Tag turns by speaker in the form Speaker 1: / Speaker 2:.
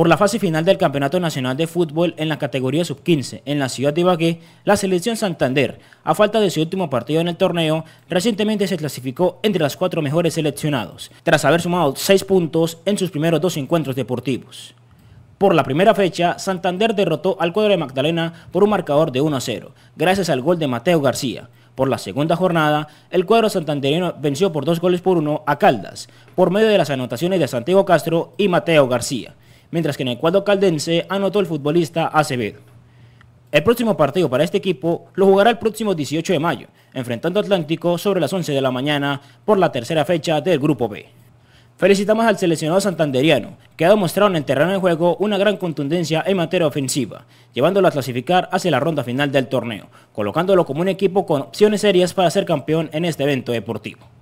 Speaker 1: por la fase final del Campeonato Nacional de Fútbol en la categoría sub-15 en la ciudad de Ibagué, la selección Santander, a falta de su último partido en el torneo, recientemente se clasificó entre las cuatro mejores seleccionados, tras haber sumado seis puntos en sus primeros dos encuentros deportivos. Por la primera fecha, Santander derrotó al cuadro de Magdalena por un marcador de 1-0, gracias al gol de Mateo García. Por la segunda jornada, el cuadro santanderino venció por dos goles por uno a Caldas, por medio de las anotaciones de Santiago Castro y Mateo García mientras que en el cuadro caldense anotó el futbolista Acevedo. El próximo partido para este equipo lo jugará el próximo 18 de mayo, enfrentando Atlántico sobre las 11 de la mañana por la tercera fecha del Grupo B. Felicitamos al seleccionado santanderiano, que ha demostrado en el terreno de juego una gran contundencia en materia ofensiva, llevándolo a clasificar hacia la ronda final del torneo, colocándolo como un equipo con opciones serias para ser campeón en este evento deportivo.